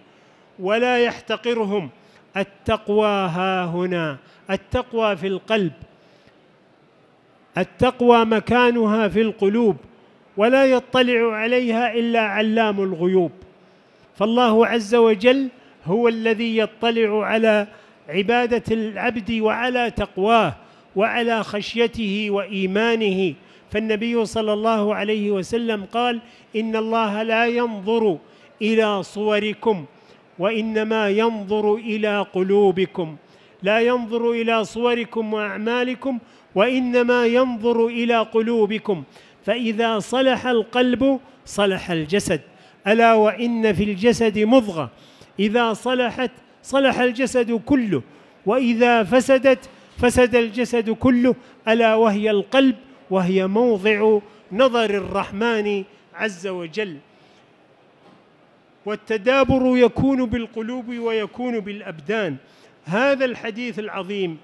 ولا يحتقرهم التقوى ها هنا التقوى في القلب التقوى مكانها في القلوب ولا يطلع عليها إلا علام الغيوب فالله عز وجل هو الذي يطلع على عباده العبد وعلى تقواه وعلى خشيته وايمانه فالنبي صلى الله عليه وسلم قال ان الله لا ينظر الى صوركم وانما ينظر الى قلوبكم لا ينظر الى صوركم واعمالكم وانما ينظر الى قلوبكم فاذا صلح القلب صلح الجسد الا وان في الجسد مضغه اذا صلحت صلح الجسد كله واذا فسدت فسد الجسد كله الا وهي القلب وهي موضع نظر الرحمن عز وجل والتدابر يكون بالقلوب ويكون بالابدان هذا الحديث العظيم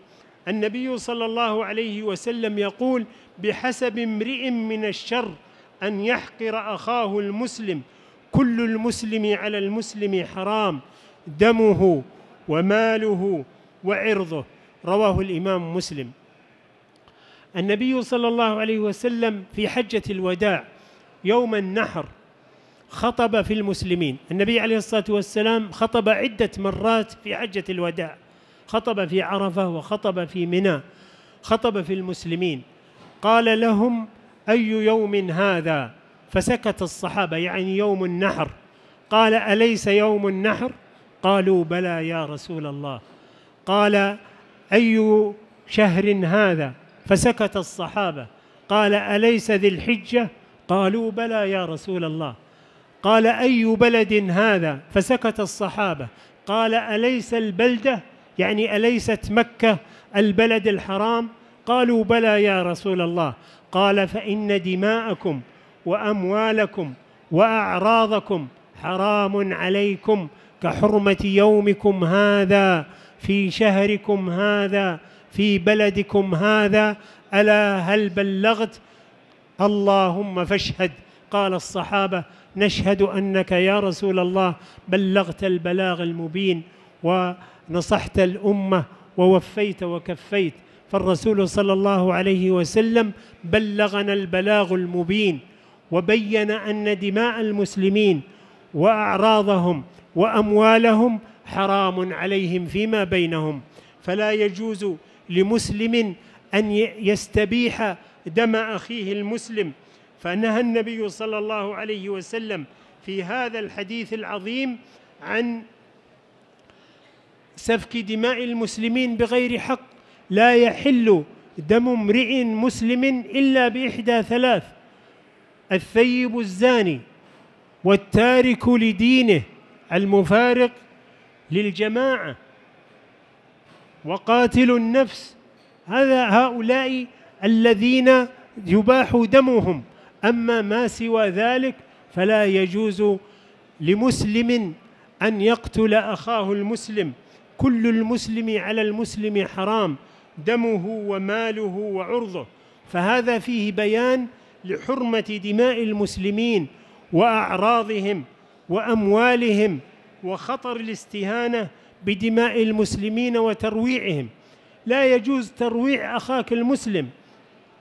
النبي صلى الله عليه وسلم يقول بحسب امرئ من الشر ان يحقر اخاه المسلم كل المسلم على المسلم حرام دمه وماله وعرضه رواه الإمام مسلم النبي صلى الله عليه وسلم في حجة الوداع يوم النحر خطب في المسلمين النبي عليه الصلاة والسلام خطب عدة مرات في حجة الوداع خطب في عرفة وخطب في منى خطب في المسلمين قال لهم أي يوم هذا فسكت الصحابة يعني يوم النحر قال أليس يوم النحر قالوا بلى يا رسول الله قال أي شهر هذا فسكت الصحابة قال أليس ذي الحجة قالوا بلى يا رسول الله قال أي بلد هذا فسكت الصحابة قال أليس البلدة يعني أليست مكة البلد الحرام قالوا بلى يا رسول الله قال فإن دماءكم وأموالكم وأعراضكم حرام عليكم كحرمة يومكم هذا في شهركم هذا في بلدكم هذا ألا هل بلغت اللهم فاشهد قال الصحابة نشهد أنك يا رسول الله بلغت البلاغ المبين ونصحت الأمة ووفيت وكفيت فالرسول صلى الله عليه وسلم بلغنا البلاغ المبين وبين أن دماء المسلمين وأعراضهم واموالهم حرام عليهم فيما بينهم فلا يجوز لمسلم ان يستبيح دم اخيه المسلم فنهى النبي صلى الله عليه وسلم في هذا الحديث العظيم عن سفك دماء المسلمين بغير حق لا يحل دم امرئ مسلم الا باحدى ثلاث الثيب الزاني والتارك لدينه المفارق للجماعة وقاتل النفس هذا هؤلاء الذين يباح دمهم أما ما سوى ذلك فلا يجوز لمسلم أن يقتل أخاه المسلم كل المسلم على المسلم حرام دمه وماله وعرضه فهذا فيه بيان لحرمة دماء المسلمين وأعراضهم واموالهم وخطر الاستهانه بدماء المسلمين وترويعهم لا يجوز ترويع اخاك المسلم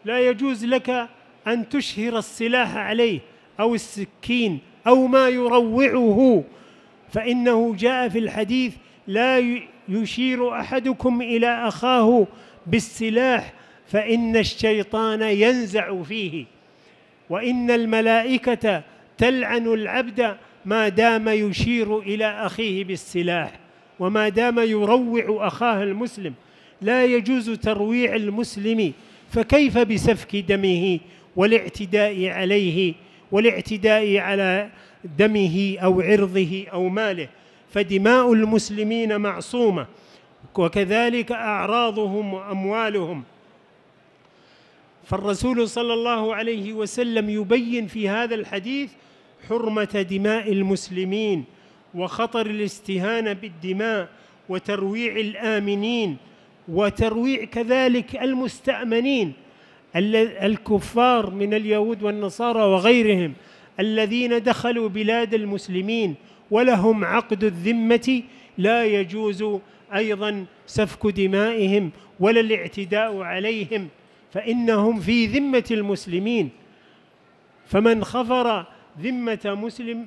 لا يجوز لك ان تشهر السلاح عليه او السكين او ما يروعه فانه جاء في الحديث لا يشير احدكم الى اخاه بالسلاح فان الشيطان ينزع فيه وان الملائكه تلعن العبد ما دام يشير إلى أخيه بالسلاح وما دام يروع أخاه المسلم لا يجوز ترويع المسلم فكيف بسفك دمه والاعتداء عليه والاعتداء على دمه أو عرضه أو ماله فدماء المسلمين معصومة وكذلك أعراضهم وأموالهم فالرسول صلى الله عليه وسلم يبين في هذا الحديث حرمة دماء المسلمين وخطر الاستهانة بالدماء وترويع الآمنين وترويع كذلك المستأمنين الكفار من اليهود والنصارى وغيرهم الذين دخلوا بلاد المسلمين ولهم عقد الذمة لا يجوز أيضا سفك دمائهم ولا الاعتداء عليهم فإنهم في ذمة المسلمين فمن خفر ذمة مسلم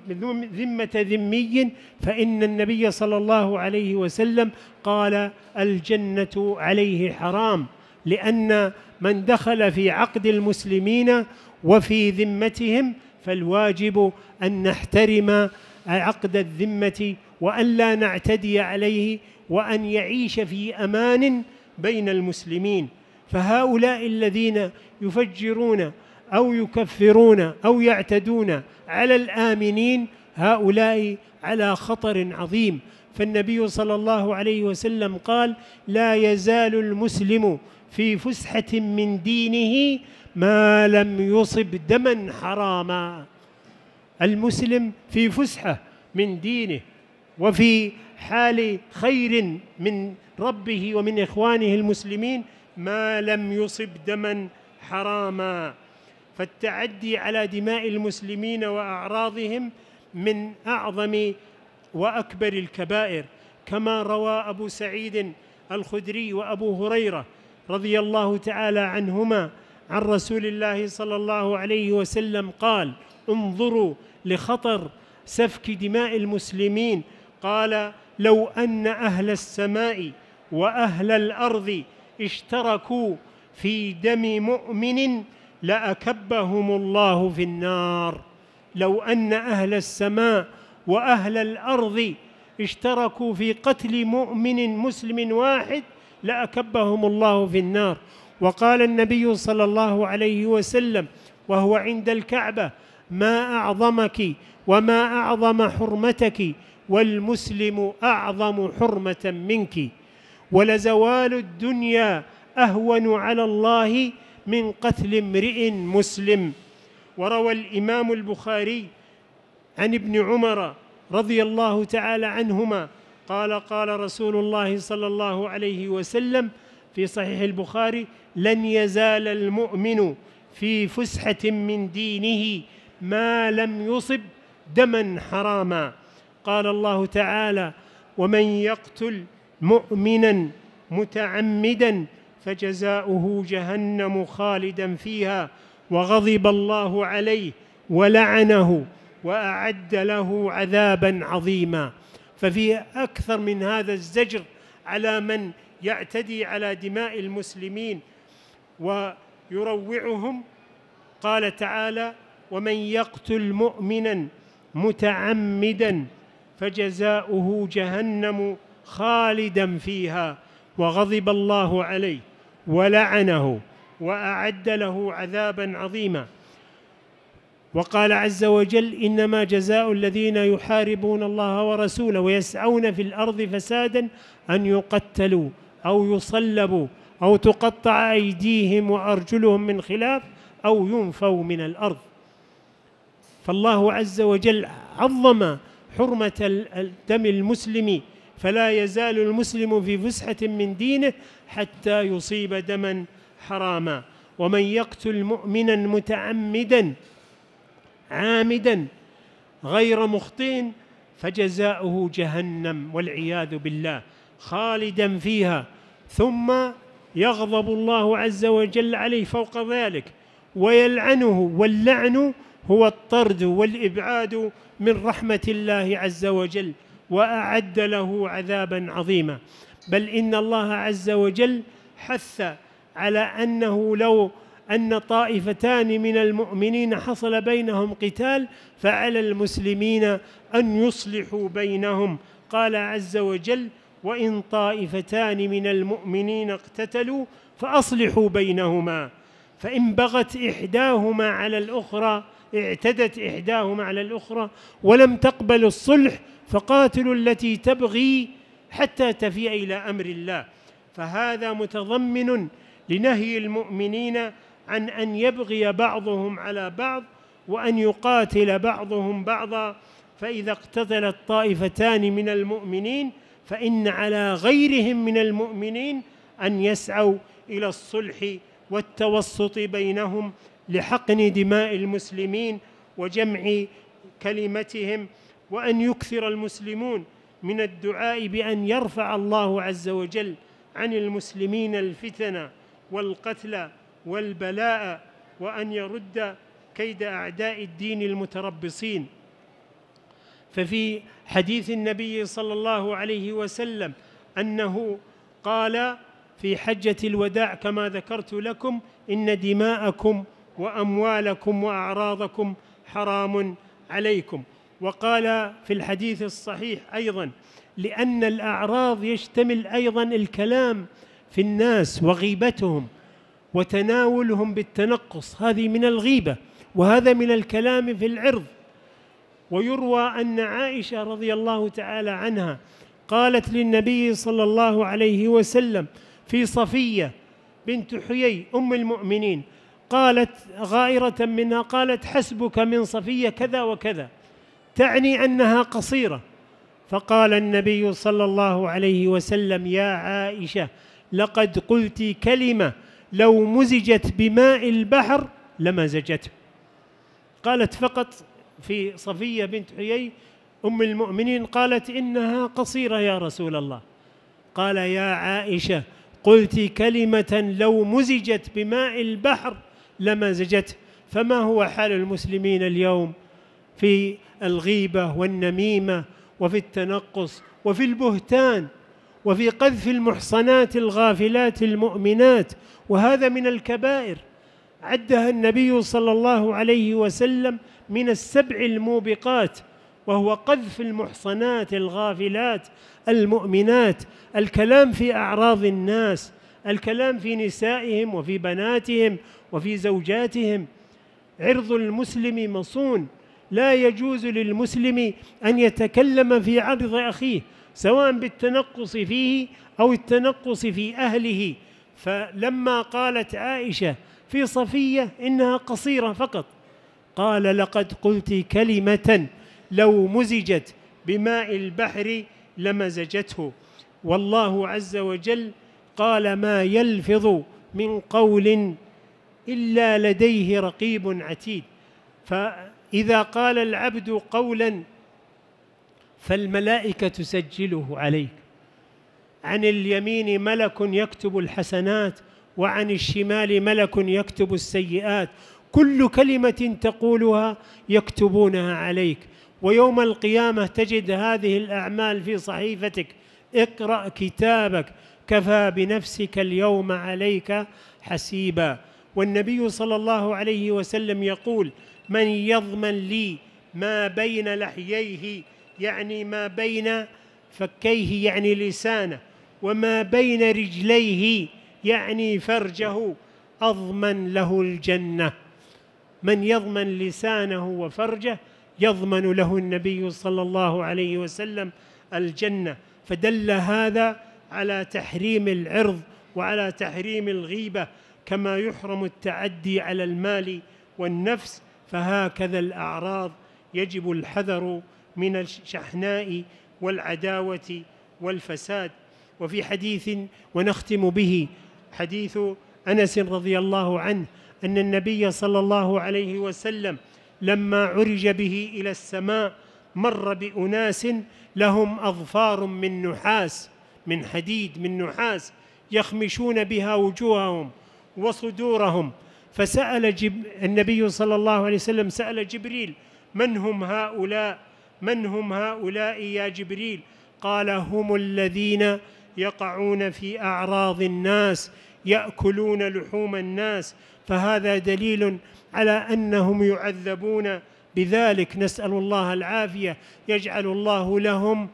ذمة ذمي فإن النبي صلى الله عليه وسلم قال الجنة عليه حرام لأن من دخل في عقد المسلمين وفي ذمتهم فالواجب أن نحترم عقد الذمة وأن لا نعتدي عليه وأن يعيش في أمان بين المسلمين فهؤلاء الذين يفجرون أو يكفرون أو يعتدون على الآمنين هؤلاء على خطر عظيم فالنبي صلى الله عليه وسلم قال لا يزال المسلم في فسحة من دينه ما لم يصب دما حراما المسلم في فسحة من دينه وفي حال خير من ربه ومن إخوانه المسلمين ما لم يصب دما حراما فالتعدي على دماء المسلمين واعراضهم من اعظم واكبر الكبائر كما روى ابو سعيد الخدري وابو هريره رضي الله تعالى عنهما عن رسول الله صلى الله عليه وسلم قال انظروا لخطر سفك دماء المسلمين قال لو ان اهل السماء واهل الارض اشتركوا في دم مؤمن لأكبهم الله في النار لو أن أهل السماء وأهل الأرض اشتركوا في قتل مؤمن مسلم واحد لأكبهم الله في النار وقال النبي صلى الله عليه وسلم وهو عند الكعبة ما أعظمك وما أعظم حرمتك والمسلم أعظم حرمة منك ولزوال الدنيا أهون على الله من قتل امرئ مسلم وروى الامام البخاري عن ابن عمر رضي الله تعالى عنهما قال قال رسول الله صلى الله عليه وسلم في صحيح البخاري لن يزال المؤمن في فسحه من دينه ما لم يصب دما حراما قال الله تعالى ومن يقتل مؤمنا متعمدا فجزاؤه جهنم خالدا فيها وغضب الله عليه ولعنه واعد له عذابا عظيما ففي اكثر من هذا الزجر على من يعتدي على دماء المسلمين ويروعهم قال تعالى ومن يقتل مؤمنا متعمدا فجزاؤه جهنم خالدا فيها وغضب الله عليه ولعنه واعد له عذابا عظيما وقال عز وجل انما جزاء الذين يحاربون الله ورسوله ويسعون في الارض فسادا ان يقتلوا او يصلبوا او تقطع ايديهم وارجلهم من خلاف او ينفوا من الارض فالله عز وجل عظم حرمه دم المسلم فلا يزال المسلم في فسحه من دينه حتى يصيب دما حراما ومن يقتل مؤمنا متعمدا عامدا غير مخطئ فجزاؤه جهنم والعياذ بالله خالدا فيها ثم يغضب الله عز وجل عليه فوق ذلك ويلعنه واللعن هو الطرد والابعاد من رحمه الله عز وجل واعد له عذابا عظيما بل إن الله عز وجل حث على أنه لو أن طائفتان من المؤمنين حصل بينهم قتال فعلى المسلمين أن يصلحوا بينهم قال عز وجل وإن طائفتان من المؤمنين اقتتلوا فأصلحوا بينهما فإن بغت إحداهما على الأخرى اعتدت إحداهما على الأخرى ولم تقبل الصلح فقاتلوا التي تبغي حتى تفيء إلى أمر الله فهذا متضمن لنهي المؤمنين عن أن يبغي بعضهم على بعض وأن يقاتل بعضهم بعضا فإذا اقتتل الطائفتان من المؤمنين فإن على غيرهم من المؤمنين أن يسعوا إلى الصلح والتوسط بينهم لحقن دماء المسلمين وجمع كلمتهم وأن يكثر المسلمون من الدعاء بأن يرفع الله عز وجل عن المسلمين الفتن والقتل والبلاء وأن يرد كيد أعداء الدين المتربصين ففي حديث النبي صلى الله عليه وسلم أنه قال في حجة الوداع كما ذكرت لكم إن دماءكم وأموالكم وأعراضكم حرام عليكم وقال في الحديث الصحيح ايضا لان الاعراض يشتمل ايضا الكلام في الناس وغيبتهم وتناولهم بالتنقص هذه من الغيبه وهذا من الكلام في العرض ويروى ان عائشه رضي الله تعالى عنها قالت للنبي صلى الله عليه وسلم في صفيه بنت حيي ام المؤمنين قالت غائره منها قالت حسبك من صفيه كذا وكذا تعني انها قصيره فقال النبي صلى الله عليه وسلم يا عائشه لقد قلت كلمه لو مزجت بماء البحر لمزجته قالت فقط في صفيه بنت حيي ام المؤمنين قالت انها قصيره يا رسول الله قال يا عائشه قلت كلمه لو مزجت بماء البحر لمزجته فما هو حال المسلمين اليوم في الغيبه والنميمه وفي التنقص وفي البهتان وفي قذف المحصنات الغافلات المؤمنات وهذا من الكبائر عدها النبي صلى الله عليه وسلم من السبع الموبقات وهو قذف المحصنات الغافلات المؤمنات الكلام في اعراض الناس الكلام في نسائهم وفي بناتهم وفي زوجاتهم عرض المسلم مصون لا يجوز للمسلم أن يتكلم في عرض أخيه سواء بالتنقص فيه أو التنقص في أهله فلما قالت عائشة في صفية إنها قصيرة فقط قال لقد قلت كلمة لو مزجت بماء البحر لمزجته والله عز وجل قال ما يلفظ من قول إلا لديه رقيب عتيد ف إذا قال العبد قولا فالملائكة تسجله عليك عن اليمين ملك يكتب الحسنات وعن الشمال ملك يكتب السيئات كل كلمة تقولها يكتبونها عليك ويوم القيامة تجد هذه الأعمال في صحيفتك اقرأ كتابك كفى بنفسك اليوم عليك حسيبا والنبي صلى الله عليه وسلم يقول من يضمن لي ما بين لحييه يعني ما بين فكيه يعني لسانه وما بين رجليه يعني فرجه أضمن له الجنة من يضمن لسانه وفرجه يضمن له النبي صلى الله عليه وسلم الجنة فدل هذا على تحريم العرض وعلى تحريم الغيبة كما يحرم التعدي على المال والنفس فهكذا الأعراض يجب الحذر من الشحناء والعداوة والفساد وفي حديث ونختم به حديث أنس رضي الله عنه أن النبي صلى الله عليه وسلم لما عرج به إلى السماء مر بأناس لهم أظفار من نحاس من حديد من نحاس يخمشون بها وجوههم وصدورهم فسأل جب النبي صلى الله عليه وسلم سأل جبريل من هم هؤلاء من هم هؤلاء يا جبريل قال هم الذين يقعون في أعراض الناس يأكلون لحوم الناس فهذا دليل على أنهم يعذبون بذلك نسأل الله العافية يجعل الله لهم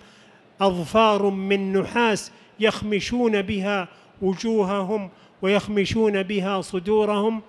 أظفار من نحاس يخمشون بها وجوههم ويخمشون بها صدورهم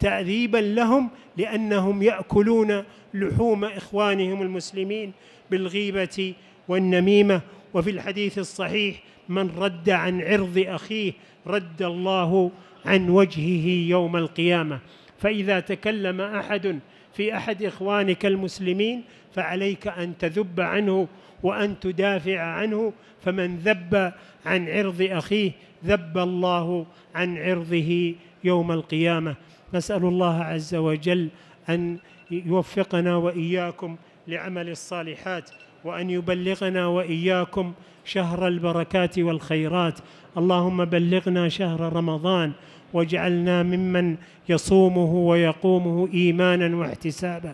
تعذيبا لهم لأنهم يأكلون لحوم إخوانهم المسلمين بالغيبة والنميمة وفي الحديث الصحيح من رد عن عرض أخيه رد الله عن وجهه يوم القيامة فإذا تكلم أحد في أحد إخوانك المسلمين فعليك أن تذب عنه وأن تدافع عنه فمن ذب عن عرض أخيه ذب الله عن عرضه يوم القيامة نسأل الله عز وجل أن يوفقنا وإياكم لعمل الصالحات وأن يبلغنا وإياكم شهر البركات والخيرات اللهم بلغنا شهر رمضان واجعلنا ممن يصومه ويقومه إيمانا واحتسابا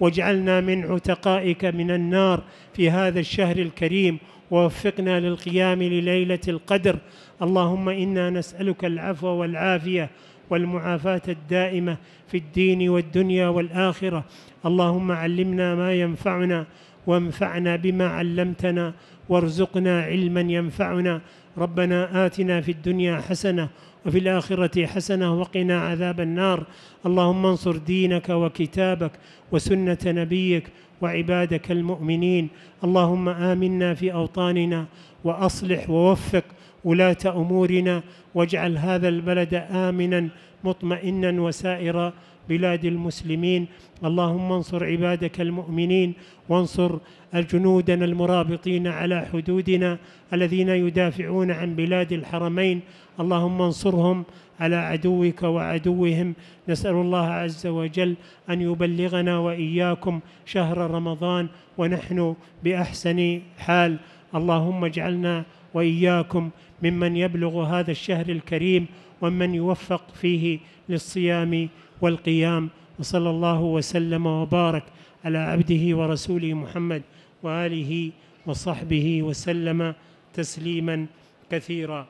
واجعلنا من عتقائك من النار في هذا الشهر الكريم ووفقنا للقيام لليلة القدر اللهم إنا نسألك العفو والعافية والمعافاة الدائمة في الدين والدنيا والآخرة اللهم علمنا ما ينفعنا وانفعنا بما علمتنا وارزقنا علما ينفعنا ربنا آتنا في الدنيا حسنة وفي الآخرة حسنة وقنا عذاب النار اللهم انصر دينك وكتابك وسنة نبيك وعبادك المؤمنين اللهم آمنا في أوطاننا وأصلح ووفق ولاة أمورنا واجعل هذا البلد آمنا مطمئنا وسائرا بلاد المسلمين اللهم انصر عبادك المؤمنين وانصر جنودنا المرابطين على حدودنا الذين يدافعون عن بلاد الحرمين اللهم انصرهم على عدوك وعدوهم نسأل الله عز وجل أن يبلغنا وإياكم شهر رمضان ونحن بأحسن حال اللهم اجعلنا وإياكم ممن يبلغ هذا الشهر الكريم ومن يوفق فيه للصيام والقيام وصلى الله وسلم وبارك على عبده ورسوله محمد وآله وصحبه وسلم تسليما كثيرا